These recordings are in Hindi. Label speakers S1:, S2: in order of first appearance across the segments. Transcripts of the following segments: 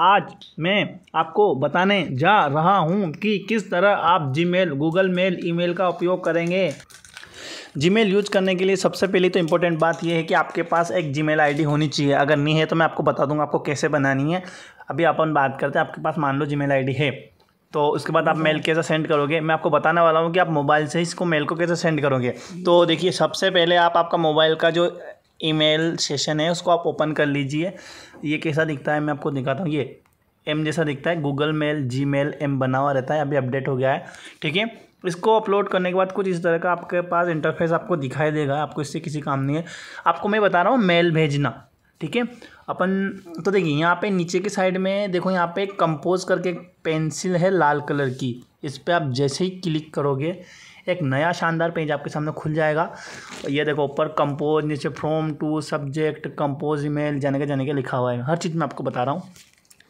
S1: आज मैं आपको बताने जा रहा हूँ कि किस तरह आप जीमेल गूगल मेल ईमेल का उपयोग करेंगे जीमेल यूज करने के लिए सबसे पहले तो इंपॉर्टेंट बात यह है कि आपके पास एक जीमेल आईडी होनी चाहिए अगर नहीं है तो मैं आपको बता दूंगा आपको कैसे बनानी है अभी अपन बात करते हैं आपके पास मान लो जीमेल आईडी है तो उसके बाद आप मेल कैसे सेंड करोगे मैं आपको बताने वाला हूँ कि आप मोबाइल से इसको मेल को कैसे सेंड करोगे तो देखिए सबसे पहले आप आपका मोबाइल का जो ईमेल सेशन है उसको आप ओपन कर लीजिए ये कैसा दिखता है मैं आपको दिखाता हूँ ये एम जैसा दिखता है Google mail G mail M बना हुआ रहता है अभी अपडेट हो गया है ठीक है इसको अपलोड करने के बाद कुछ इस तरह का आपके पास इंटरफेस आपको दिखाई देगा आपको इससे किसी काम नहीं है आपको मैं बता रहा हूँ मेल भेजना ठीक है अपन तो देखिए यहाँ पे नीचे की साइड में देखो यहाँ पे कंपोज करके एक पेंसिल है लाल कलर की इस पर आप जैसे ही क्लिक करोगे एक नया शानदार पेज आपके सामने खुल जाएगा ये देखो ऊपर कंपोज नीचे from to subject compose email जाने के जाने के लिखा हुआ है हर चीज़ मैं आपको बता रहा हूँ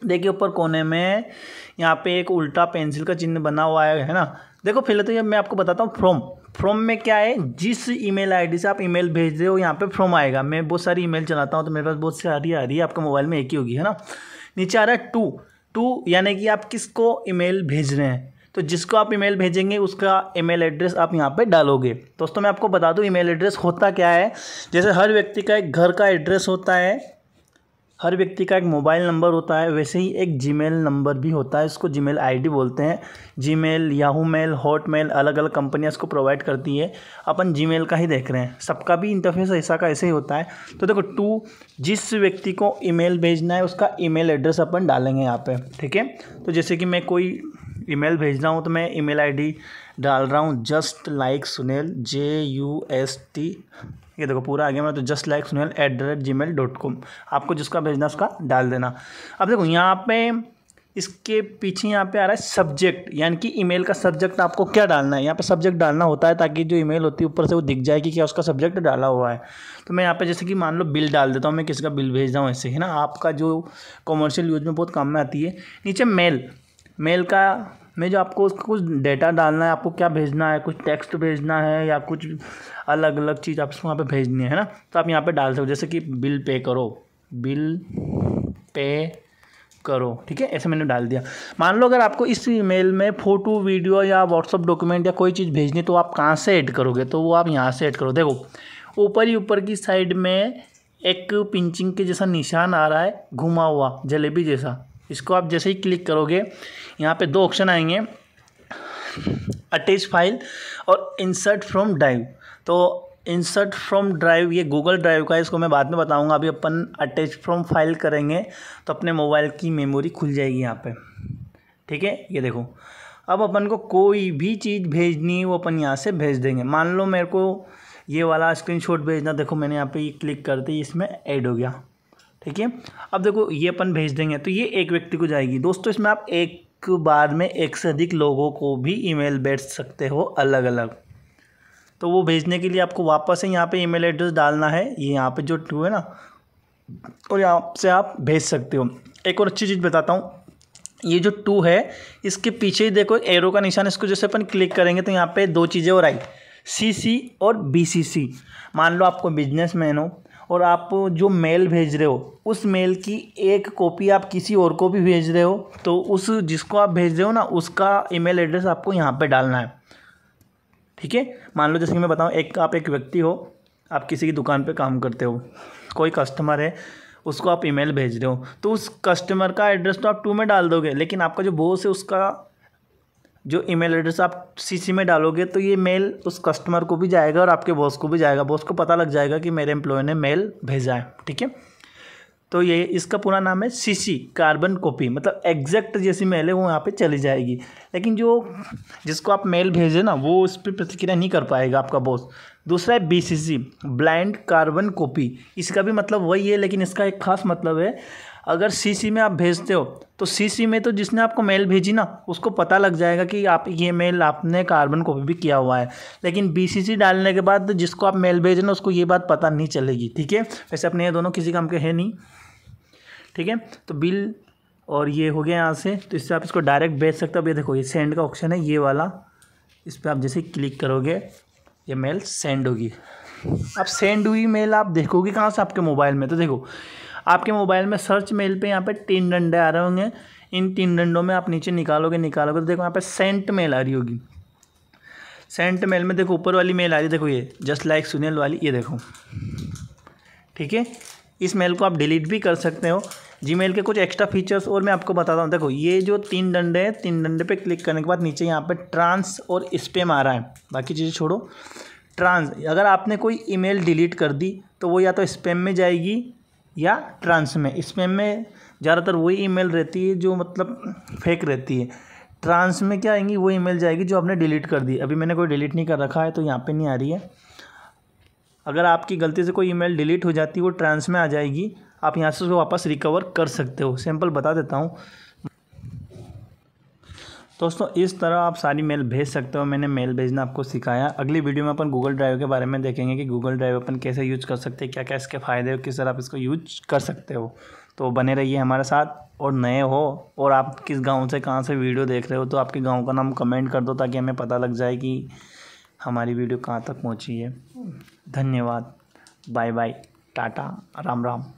S1: देखिए ऊपर कोने में यहाँ पे एक उल्टा पेंसिल का चिन्ह बना हुआ है ना देखो फिर तो ये मैं आपको बताता हूँ फ्रॉम फ्रॉम में क्या है जिस ईमेल आईडी से आप ईमेल भेज रहे हो यहाँ पे फ्रॉम आएगा मैं बहुत सारी ईमेल चलाता हूँ तो मेरे पास बहुत सारी आ रही है आपके मोबाइल में एक ही होगी है ना नीचे आ रहा है टू टू यानी कि आप किसको ईमेल भेज रहे हैं तो जिसको आप ईमेल भेजेंगे उसका ईमेल एड्रेस आप यहाँ पे डालोगे दोस्तों मैं आपको बता दूँ ईमेल एड्रेस होता क्या है जैसे हर व्यक्ति का एक घर का एड्रेस होता है हर व्यक्ति का एक मोबाइल नंबर होता है वैसे ही एक जीमेल नंबर भी होता है इसको जीमेल आईडी बोलते हैं Gmail Yahoo mail hot mail अलग अलग कंपनियाँ इसको प्रोवाइड करती है अपन जीमेल का ही देख रहे हैं सबका भी इंटरफेस ऐसा का ऐसे ही होता है तो देखो टू जिस व्यक्ति को ईमेल भेजना है उसका ईमेल एड्रेस अपन डालेंगे यहाँ पर ठीक है तो जैसे कि मैं कोई ईमेल रहा हूँ तो मैं ईमेल आईडी डाल रहा हूँ just like Sunil J U S T ये देखो पूरा आ गया तो just like Sunil at the rate G mail dot com आपको जिसका भेजना उसका डाल देना अब देखो यहाँ पे इसके पीछे यहाँ पे आ रहा है सब्जेक्ट यानी कि ईमेल का सब्जेक्ट आपको क्या डालना है यहाँ पे सब्जेक्ट डालना होता है ताकि जो ईमेल होती है ऊपर से वो दिख जाए कि क्या उसका सब्जेक्ट डाला हुआ है तो मैं यहाँ पे जैसे कि मान लो बिल डाल देता हूँ मैं किसका बिल भेज रहा हूँ ऐसे है ना आपका जो कॉमर्शियल यूज में बहुत काम में आती है नीचे मेल मेल का में जो आपको उसका कुछ डेटा डालना है आपको क्या भेजना है कुछ टेक्स्ट भेजना है या कुछ अलग अलग चीज़ आप वहाँ पे भेजनी है ना तो आप यहाँ पे डाल सकते हो जैसे कि बिल पे करो बिल पे करो ठीक है ऐसे मैंने डाल दिया मान लो अगर आपको इस ईमेल में फ़ोटो वीडियो या व्हाट्सअप डॉक्यूमेंट या कोई चीज़ भेजनी तो आप कहाँ से ऐड करोगे तो वो आप यहाँ से ऐड करो देखो ऊपर ही ऊपर की साइड में एक पिंचिंग के जैसा निशान आ रहा है घुमा हुआ जलेबी जैसा इसको आप जैसे ही क्लिक करोगे यहाँ पे दो ऑप्शन आएंगे अटैच फाइल और इंसर्ट फ्रॉम ड्राइव तो इंसर्ट फ्रॉम ड्राइव ये गूगल ड्राइव का है इसको मैं बाद में बताऊंगा अभी अपन अटैच फ्रॉम फाइल करेंगे तो अपने मोबाइल की मेमोरी खुल जाएगी यहाँ पे ठीक है ये देखो अब अपन को कोई भी चीज़ भेजनी है वो अपन यहाँ से भेज देंगे मान लो मेरे को ये वाला स्क्रीनशॉट भेजना देखो मैंने यहाँ पे ये क्लिक करते ही इसमें ऐड हो गया ठीक है अब देखो ये अपन भेज देंगे तो ये एक व्यक्ति को जाएगी दोस्तों इसमें आप एक बार में एक से अधिक लोगों को भी ईमेल भेज सकते हो अलग अलग तो वो भेजने के लिए आपको वापस से यहाँ पे ईमेल एड्रेस डालना है ये यहाँ पे जो टू है ना और यहाँ से आप भेज सकते हो एक और अच्छी चीज़ बताता हूँ ये जो टू है इसके पीछे ही देखो एरो का निशान इसको जैसे अपन क्लिक करेंगे तो यहाँ पे दो चीज़ें और आई सी सी और बी सी सी मान लो आपको बिजनेस मैन हो और आप जो मेल भेज रहे हो उस मेल की एक कॉपी आप किसी और को भी भेज रहे हो तो उस जिसको आप भेज रहे हो ना उसका ईमेल एड्रेस आपको यहाँ पे डालना है ठीक है मान लो जैसे कि मैं बताऊँ एक आप एक व्यक्ति हो आप किसी की दुकान पे काम करते हो कोई कस्टमर है उसको आप ईमेल भेज रहे हो तो उस कस्टमर का एड्रेस तो आप टू में डाल दोगे लेकिन आपका जो बोस है उसका जो ईमेल एड्रेस आप सीसी में डालोगे तो ये मेल उस कस्टमर को भी जाएगा और आपके बॉस को भी जाएगा बॉस को पता लग जाएगा कि मेरे एम्प्लॉय ने मेल भेजा है ठीक है तो ये इसका पूरा नाम है सीसी कार्बन कॉपी मतलब एग्जैक्ट जैसी मेल है वो यहाँ पे चली जाएगी लेकिन जो जिसको आप मेल भेजें ना वो उस पर प्रतिक्रिया नहीं कर पाएगा आपका बॉस दूसरा है बी ब्लाइंड कार्बन कॉपी इसका भी मतलब वही है लेकिन इसका एक खास मतलब है अगर सीसी में आप भेजते हो तो सीसी में तो जिसने आपको मेल भेजी ना उसको पता लग जाएगा कि आप ये मेल आपने कार्बन कॉपी भी किया हुआ है लेकिन बीसीसी डालने के बाद जिसको आप मेल भेजना उसको ये बात पता नहीं चलेगी ठीक है वैसे अपने ये दोनों किसी काम के हैं नहीं ठीक है तो बिल और ये हो गया यहाँ से तो इससे आप इसको डायरेक्ट भेज सकते हो ये देखो ये सेंड का ऑप्शन है ये वाला इस पर आप जैसे क्लिक करोगे ये मेल सेंड होगी अब सेंड हुई मेल आप देखोगे कहाँ से आपके मोबाइल में तो देखो आपके मोबाइल में सर्च मेल पे यहाँ पे तीन डंडे आ रहे होंगे इन तीन डंडों में आप नीचे निकालोगे निकालोगे तो देखो यहाँ पे सेंट मेल आ रही होगी सेंट मेल में देखो ऊपर वाली मेल आ रही है देखो ये जस्ट लाइक सुनील वाली ये देखो ठीक है इस मेल को आप डिलीट भी कर सकते हो जीमेल के कुछ एक्स्ट्रा फीचर्स और मैं आपको बताता हूँ देखो ये जो तीन डंडे हैं तीन डंडे पे क्लिक करने के बाद नीचे यहाँ पे ट्रांस और स्पेम आ रहा है बाकी चीज़ें छोड़ो ट्रांस अगर आपने कोई ईमेल डिलीट कर दी तो वो या तो स्पेम में जाएगी या ट्रांस में इसमें में ज़्यादातर वही ईमेल रहती है जो मतलब फेक रहती है ट्रांस में क्या आएंगी वो ईमेल जाएगी जो आपने डिलीट कर दी अभी मैंने कोई डिलीट नहीं कर रखा है तो यहाँ पे नहीं आ रही है अगर आपकी गलती से कोई ईमेल डिलीट हो जाती है वो ट्रांस में आ जाएगी आप यहाँ से उसको वापस रिकवर कर सकते हो सैम्पल बता देता हूँ दोस्तों इस तरह आप सारी मेल भेज सकते हो मैंने मेल भेजना आपको सिखाया अगली वीडियो में अपन गूगल ड्राइव के बारे में देखेंगे कि गूगल ड्राइव अपन कैसे यूज कर सकते हैं क्या क्या इसके फ़ायदे हो किस तरह आप इसको यूज कर सकते हो तो बने रहिए हमारे साथ और नए हो और आप किस गांव से कहाँ से वीडियो देख रहे हो तो आपके गाँव का नाम कमेंट कर दो ताकि हमें पता लग जाए कि हमारी वीडियो कहाँ तक पहुँची है धन्यवाद bye bye tata Ram Ram